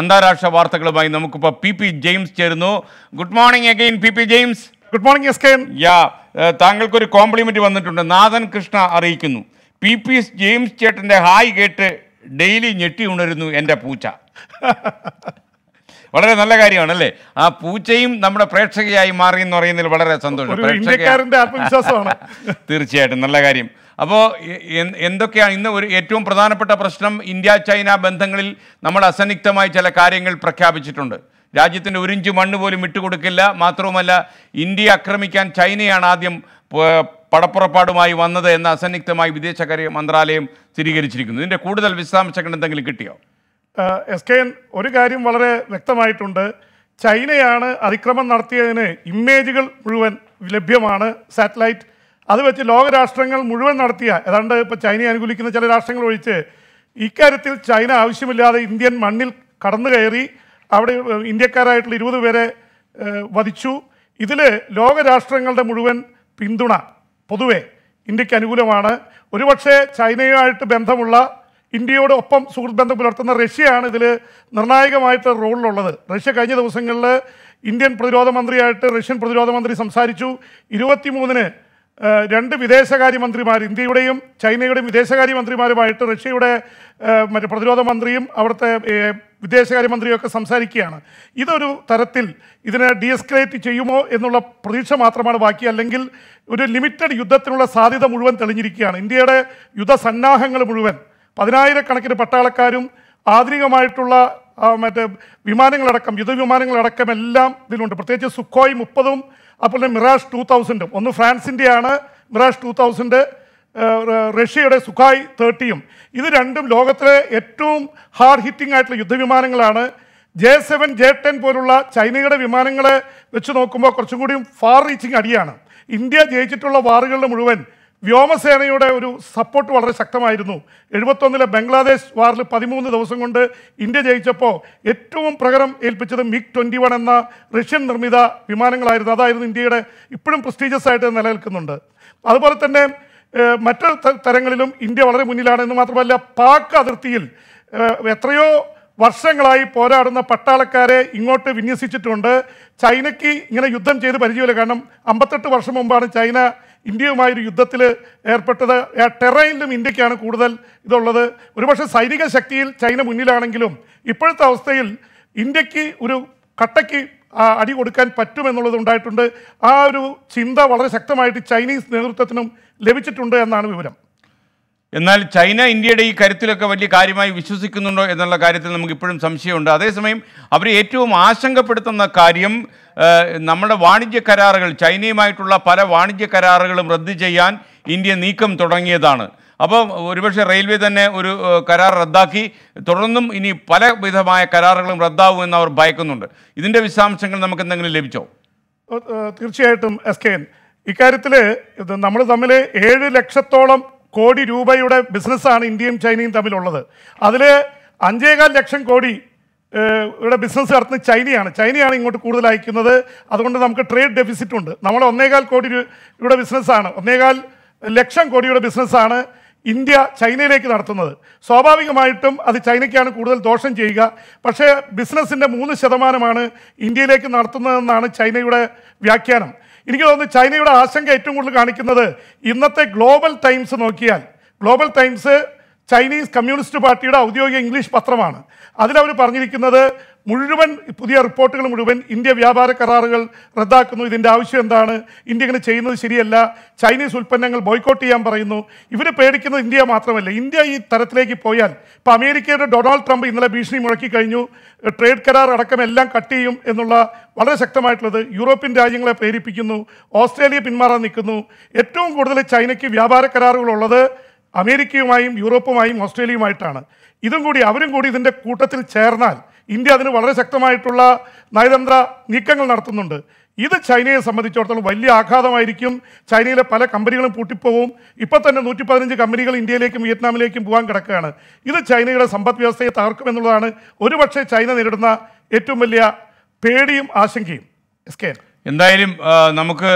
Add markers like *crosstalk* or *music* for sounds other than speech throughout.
അന്താരാഷ്ട്ര വാർത്തകളുമായി നമുക്കിപ്പോൾ പി പി ജെയിംസ് ചേരുന്നു good morning again P P James good morning S K yeah താങ്കൾക്കൊരു കോംപ്ലിമെന്റ് വന്നിട്ടുണ്ട് നാഥൻ കൃഷ്ണ അറിയിക്കുന്നു പി പി ജെയിംസ് ചേട്ടൻ്റെ ഹായ് കേട്ട് ഡെയിലി ഞെട്ടി ഉണരുന്നു എൻ്റെ പൂച്ച *laughs* വളരെ നല്ല കാര്യമാണ് അല്ലേ ആ പൂച്ചയും നമ്മുടെ പ്രേക്ഷകയായി മാറി എന്ന് പറയുന്നതിൽ വളരെ സന്തോഷം ആത്മവിശ്വാസമാണ് *laughs* തീർച്ചയായിട്ടും നല്ല കാര്യം അപ്പോൾ എന്തൊക്കെയാണ് ഇന്ന് ഒരു ഏറ്റവും പ്രധാനപ്പെട്ട പ്രശ്നം ഇന്ത്യ ചൈന ബന്ധങ്ങളിൽ നമ്മൾ അസന്നിഗ്ധമായി ചില കാര്യങ്ങൾ പ്രഖ്യാപിച്ചിട്ടുണ്ട് രാജ്യത്തിൻ്റെ ഒരിഞ്ച് മണ്ണ് പോലും ഇട്ടുകൊടുക്കില്ല മാത്രവുമല്ല ഇന്ത്യ ആക്രമിക്കാൻ ചൈനയാണ് ആദ്യം പടപ്പുറപ്പാടുമായി വന്നത് എന്ന് അസന്നിഗ്ധമായി വിദേശകാര്യ മന്ത്രാലയം സ്ഥിരീകരിച്ചിരിക്കുന്നു ഇതിൻ്റെ കൂടുതൽ വിശദാംശങ്ങൾ എന്തെങ്കിലും കിട്ടിയോ എസ് കെ എൻ ഒരു കാര്യം വളരെ വ്യക്തമായിട്ടുണ്ട് ചൈനയാണ് അതിക്രമം നടത്തിയതിന് ഇമേജുകൾ മുഴുവൻ ലഭ്യമാണ് സാറ്റലൈറ്റ് അത് വെച്ച് ലോകരാഷ്ട്രങ്ങൾ മുഴുവൻ നടത്തിയ ഏതാണ്ട് ഇപ്പോൾ ചൈനയെ അനുകൂലിക്കുന്ന ചില രാഷ്ട്രങ്ങൾ ഒഴിച്ച് ഇക്കാര്യത്തിൽ ചൈന ആവശ്യമില്ലാതെ ഇന്ത്യൻ മണ്ണിൽ കടന്നു കയറി അവിടെ ഇന്ത്യക്കാരായിട്ടുള്ള ഇരുപത് പേരെ വധിച്ചു ഇതിൽ ലോകരാഷ്ട്രങ്ങളുടെ മുഴുവൻ പിന്തുണ പൊതുവെ ഇന്ത്യക്ക് അനുകൂലമാണ് ഒരുപക്ഷെ ചൈനയുമായിട്ട് ബന്ധമുള്ള ഇന്ത്യയോടൊപ്പം ഒപ്പം സുഹൃത്ത് ബന്ധം പുലർത്തുന്ന റഷ്യയാണ് ഇതിൽ നിർണായകമായിട്ട് റോളിലുള്ളത് റഷ്യ കഴിഞ്ഞ ദിവസങ്ങളിൽ ഇന്ത്യൻ പ്രതിരോധ മന്ത്രിയായിട്ട് റഷ്യൻ പ്രതിരോധ മന്ത്രി സംസാരിച്ചു ഇരുപത്തിമൂന്നിന് രണ്ട് വിദേശകാര്യമന്ത്രിമാർ ഇന്ത്യയുടെയും ചൈനയുടെയും വിദേശകാര്യമന്ത്രിമാരുമായിട്ട് റഷ്യയുടെ മറ്റു പ്രതിരോധ മന്ത്രിയും അവിടുത്തെ ഒക്കെ സംസാരിക്കുകയാണ് ഇതൊരു തരത്തിൽ ഇതിനെ ഡീഎസ്കലേറ്റ് ചെയ്യുമോ എന്നുള്ള പ്രതീക്ഷ മാത്രമാണ് ബാക്കി അല്ലെങ്കിൽ ഒരു ലിമിറ്റഡ് യുദ്ധത്തിനുള്ള സാധ്യത മുഴുവൻ തെളിഞ്ഞിരിക്കുകയാണ് ഇന്ത്യയുടെ യുദ്ധസന്നാഹങ്ങൾ മുഴുവൻ പതിനായിരക്കണക്കിന് പട്ടാളക്കാരും ആധുനികമായിട്ടുള്ള മറ്റേ വിമാനങ്ങളടക്കം യുദ്ധവിമാനങ്ങളടക്കം എല്ലാം ഇതിലുണ്ട് പ്രത്യേകിച്ച് സുഖോയ് മുപ്പതും അതുപോലെ തന്നെ മിറാഷ് ടു തൗസൻഡും ഒന്ന് ഫ്രാൻസിൻ്റെയാണ് മിറാഷ് ടു തൗസൻഡ് റഷ്യയുടെ സുഖായ് തേർട്ടിയും ഇത് രണ്ടും ലോകത്തിലെ ഏറ്റവും ഹാർഡ് ഹിറ്റിംഗ് ആയിട്ടുള്ള യുദ്ധവിമാനങ്ങളാണ് ജെ സെവൻ ജെ ടെൻ പോലുള്ള ചൈനയുടെ വിമാനങ്ങളെ വെച്ച് നോക്കുമ്പോൾ കുറച്ചും കൂടിയും ഫാർ റീച്ചിങ് അടിയാണ് ഇന്ത്യ ജയിച്ചിട്ടുള്ള വാറുകളുടെ മുഴുവൻ വ്യോമസേനയുടെ ഒരു സപ്പോർട്ട് വളരെ ശക്തമായിരുന്നു എഴുപത്തൊന്നിലെ ബംഗ്ലാദേശ് വാറിൽ പതിമൂന്ന് ദിവസം കൊണ്ട് ഇന്ത്യ ജയിച്ചപ്പോൾ ഏറ്റവും പ്രകരം ഏൽപ്പിച്ചത് മിഗ് ട്വൻറ്റി വൺ എന്ന റഷ്യൻ നിർമ്മിത വിമാനങ്ങളായിരുന്നു അതായിരുന്നു ഇന്ത്യയുടെ ഇപ്പോഴും പ്രസ്റ്റീജിയസ് ആയിട്ട് നിലനിൽക്കുന്നുണ്ട് അതുപോലെ തന്നെ മറ്റു തരങ്ങളിലും ഇന്ത്യ വളരെ മുന്നിലാണ് എന്ന് മാത്രമല്ല പാക് അതിർത്തിയിൽ എത്രയോ വർഷങ്ങളായി പോരാടുന്ന പട്ടാളക്കാരെ ഇങ്ങോട്ട് വിന്യസിച്ചിട്ടുണ്ട് ചൈനയ്ക്ക് ഇങ്ങനെ യുദ്ധം ചെയ്ത് പരിചയമില്ല കാരണം അമ്പത്തെട്ട് വർഷം മുമ്പാണ് ചൈന ഇന്ത്യയുമായൊരു യുദ്ധത്തിൽ ഏർപ്പെട്ടത് ടെറയിലും ഇന്ത്യക്കാണ് കൂടുതൽ ഇതുള്ളത് ഒരുപക്ഷെ സൈനിക ശക്തിയിൽ ചൈന മുന്നിലാണെങ്കിലും ഇപ്പോഴത്തെ അവസ്ഥയിൽ ഇന്ത്യക്ക് ഒരു കട്ടയ്ക്ക് അടി കൊടുക്കാൻ പറ്റുമെന്നുള്ളത് ഉണ്ടായിട്ടുണ്ട് ആ ഒരു ചിന്ത വളരെ ശക്തമായിട്ട് ചൈനീസ് നേതൃത്വത്തിനും ലഭിച്ചിട്ടുണ്ട് എന്നാണ് വിവരം എന്നാൽ ചൈന ഇന്ത്യയുടെ ഈ കരുത്തിലൊക്കെ വലിയ കാര്യമായി വിശ്വസിക്കുന്നുണ്ടോ എന്നുള്ള കാര്യത്തിൽ നമുക്ക് ഇപ്പോഴും സംശയമുണ്ട് അതേസമയം അവർ ഏറ്റവും ആശങ്കപ്പെടുത്തുന്ന കാര്യം നമ്മുടെ വാണിജ്യ കരാറുകൾ ചൈനയുമായിട്ടുള്ള പല വാണിജ്യ കരാറുകളും റദ്ദ് ചെയ്യാൻ ഇന്ത്യ നീക്കം തുടങ്ങിയതാണ് അപ്പോൾ ഒരുപക്ഷെ റെയിൽവേ തന്നെ ഒരു കരാർ റദ്ദാക്കി തുടർന്നും ഇനി പല വിധമായ കരാറുകളും റദ്ദാവുമെന്ന് അവർ ഭയക്കുന്നുണ്ട് ഇതിൻ്റെ വിശദാംശങ്ങൾ നമുക്ക് എന്തെങ്കിലും ലഭിച്ചോ തീർച്ചയായിട്ടും എസ് കെ ഇക്കാര്യത്തിൽ നമ്മൾ തമ്മിൽ ഏഴ് ലക്ഷത്തോളം കോടി രൂപയുടെ ബിസിനസ്സാണ് ഇന്ത്യയും ചൈനയും തമ്മിലുള്ളത് അതിൽ അഞ്ചേകാൽ ലക്ഷം കോടി ഇവിടെ ബിസിനസ് നടത്തുന്ന ചൈനയാണ് ചൈനയാണ് ഇങ്ങോട്ട് കൂടുതൽ അയക്കുന്നത് അതുകൊണ്ട് നമുക്ക് ട്രേഡ് ഡെഫിസിറ്റ് ഉണ്ട് നമ്മൾ ഒന്നേകാൽ കോടി രൂപയുടെ ബിസിനസ്സാണ് ഒന്നേകാൽ ലക്ഷം കോടിയുടെ ബിസിനസ്സാണ് ഇന്ത്യ ചൈനയിലേക്ക് നടത്തുന്നത് സ്വാഭാവികമായിട്ടും അത് ചൈനയ്ക്കാണ് കൂടുതൽ ദോഷം ചെയ്യുക പക്ഷേ ബിസിനസ്സിൻ്റെ മൂന്ന് ശതമാനമാണ് ഇന്ത്യയിലേക്ക് നടത്തുന്നതെന്നാണ് ചൈനയുടെ വ്യാഖ്യാനം എനിക്ക് തോന്നുന്നു ചൈനയുടെ ആശങ്ക ഏറ്റവും കൂടുതൽ കാണിക്കുന്നത് ഇന്നത്തെ ഗ്ലോബൽ ടൈംസ് നോക്കിയാൽ ഗ്ലോബൽ ടൈംസ് ചൈനീസ് കമ്മ്യൂണിസ്റ്റ് പാർട്ടിയുടെ ഔദ്യോഗിക ഇംഗ്ലീഷ് പത്രമാണ് അതിലവർ പറഞ്ഞിരിക്കുന്നത് മുഴുവൻ പുതിയ റിപ്പോർട്ടുകൾ മുഴുവൻ ഇന്ത്യ വ്യാപാര കരാറുകൾ റദ്ദാക്കുന്നു ഇതിൻ്റെ ആവശ്യം എന്താണ് ഇന്ത്യ ഇങ്ങനെ ചെയ്യുന്നത് ശരിയല്ല ചൈനീസ് ഉൽപ്പന്നങ്ങൾ ബോയ്ക്കോട്ട് ചെയ്യാൻ പറയുന്നു ഇവർ പേടിക്കുന്നത് ഇന്ത്യ മാത്രമല്ല ഇന്ത്യ ഈ തരത്തിലേക്ക് പോയാൽ ഇപ്പോൾ അമേരിക്കയുടെ ഡൊണാൾഡ് ട്രംപ് ഇന്നലെ ഭീഷണി മുഴക്കി കഴിഞ്ഞു ട്രേഡ് കരാർ അടക്കം എല്ലാം കട്ട് ചെയ്യും എന്നുള്ള വളരെ ശക്തമായിട്ടുള്ളത് യൂറോപ്യൻ രാജ്യങ്ങളെ പ്രേരിപ്പിക്കുന്നു ഓസ്ട്രേലിയ പിന്മാറാൻ നിൽക്കുന്നു ഏറ്റവും കൂടുതൽ ചൈനയ്ക്ക് വ്യാപാര കരാറുകളുള്ളത് അമേരിക്കയുമായും യൂറോപ്പുമായും ഓസ്ട്രേലിയയുമായിട്ടാണ് ഇതും കൂടി അവരും കൂടി ഇതിൻ്റെ കൂട്ടത്തിൽ ചേർന്നാൽ ഇന്ത്യ അതിന് വളരെ ശക്തമായിട്ടുള്ള നയതന്ത്ര നീക്കങ്ങൾ നടത്തുന്നുണ്ട് ഇത് ചൈനയെ സംബന്ധിച്ചിടത്തോളം വലിയ ആഘാതമായിരിക്കും ചൈനയിലെ പല കമ്പനികളും പൂട്ടിപ്പോവും ഇപ്പോൾ തന്നെ നൂറ്റി പതിനഞ്ച് കമ്പനികൾ ഇന്ത്യയിലേക്കും വിയറ്റ്നാമിലേക്കും പോകാൻ കിടക്കുകയാണ് ഇത് ചൈനയുടെ സമ്പദ് വ്യവസ്ഥയെ തകർക്കുമെന്നുള്ളതാണ് ഒരുപക്ഷെ ചൈന നേരിടുന്ന ഏറ്റവും വലിയ പേടിയും ആശങ്കയും എസ് കെ എന്തായാലും നമുക്ക്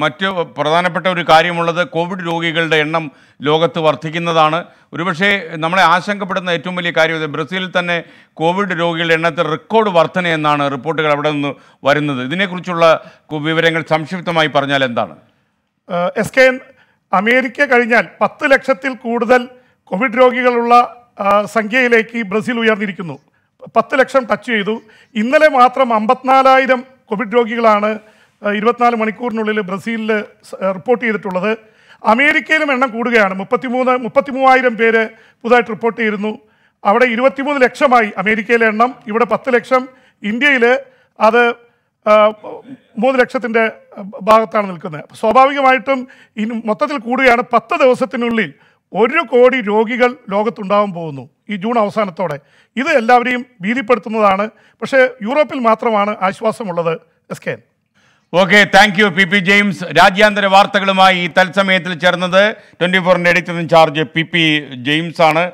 മറ്റ് പ്രധാനപ്പെട്ട ഒരു കാര്യമുള്ളത് കോവിഡ് രോഗികളുടെ എണ്ണം ലോകത്ത് വർദ്ധിക്കുന്നതാണ് ഒരുപക്ഷേ നമ്മളെ ആശങ്കപ്പെടുന്ന ഏറ്റവും വലിയ കാര്യം ഇത് ബ്രസീലിൽ തന്നെ കോവിഡ് രോഗികളുടെ എണ്ണത്തിൽ റെക്കോർഡ് വർധന എന്നാണ് റിപ്പോർട്ടുകൾ അവിടെ നിന്ന് വരുന്നത് ഇതിനെക്കുറിച്ചുള്ള വിവരങ്ങൾ സംക്ഷിപ്തമായി പറഞ്ഞാൽ എന്താണ് എസ് കെ അമേരിക്ക കഴിഞ്ഞാൽ പത്ത് ലക്ഷത്തിൽ കൂടുതൽ കോവിഡ് രോഗികളുള്ള സംഖ്യയിലേക്ക് ബ്രസീൽ ഉയർന്നിരിക്കുന്നു പത്ത് ലക്ഷം ടച്ച് ചെയ്തു ഇന്നലെ മാത്രം അമ്പത്തിനാലായിരം കോവിഡ് രോഗികളാണ് ഇരുപത്തിനാല് മണിക്കൂറിനുള്ളിൽ ബ്രസീലിൽ റിപ്പോർട്ട് ചെയ്തിട്ടുള്ളത് അമേരിക്കയിലും എണ്ണം കൂടുകയാണ് മുപ്പത്തിമൂന്ന് മുപ്പത്തി മൂവായിരം പേര് പുതുതായിട്ട് റിപ്പോർട്ട് ചെയ്തിരുന്നു അവിടെ ഇരുപത്തിമൂന്ന് ലക്ഷമായി അമേരിക്കയിലെ എണ്ണം ഇവിടെ പത്ത് ലക്ഷം ഇന്ത്യയിൽ അത് മൂന്ന് ലക്ഷത്തിൻ്റെ ഭാഗത്താണ് നിൽക്കുന്നത് സ്വാഭാവികമായിട്ടും ഇനി മൊത്തത്തിൽ കൂടുകയാണ് പത്ത് ദിവസത്തിനുള്ളിൽ ഒരു കോടി രോഗികൾ ലോകത്തുണ്ടാവാൻ പോകുന്നു ഈ ജൂൺ അവസാനത്തോടെ ഇത് എല്ലാവരെയും ഭീതിപ്പെടുത്തുന്നതാണ് പക്ഷേ യൂറോപ്പിൽ മാത്രമാണ് ആശ്വാസമുള്ളത് S K okay thank you P P James രാജ്യാന്തര വാർത്തകളുമായി ഈ തത്സമയത്തിൽ ചേർന്നത് ട്വൻറ്റി ഫോറിൻ്റെ എഡിറ്റർ ഇൻചാർജ് പി പി ജെയിംസ് ആണ്